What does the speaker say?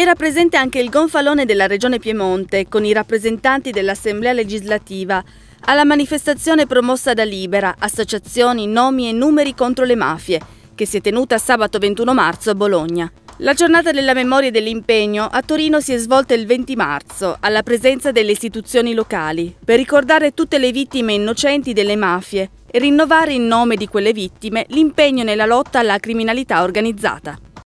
Era presente anche il gonfalone della Regione Piemonte con i rappresentanti dell'Assemblea legislativa alla manifestazione promossa da Libera, associazioni, nomi e numeri contro le mafie, che si è tenuta sabato 21 marzo a Bologna. La giornata della memoria e dell'impegno a Torino si è svolta il 20 marzo, alla presenza delle istituzioni locali, per ricordare tutte le vittime innocenti delle mafie e rinnovare in nome di quelle vittime l'impegno nella lotta alla criminalità organizzata.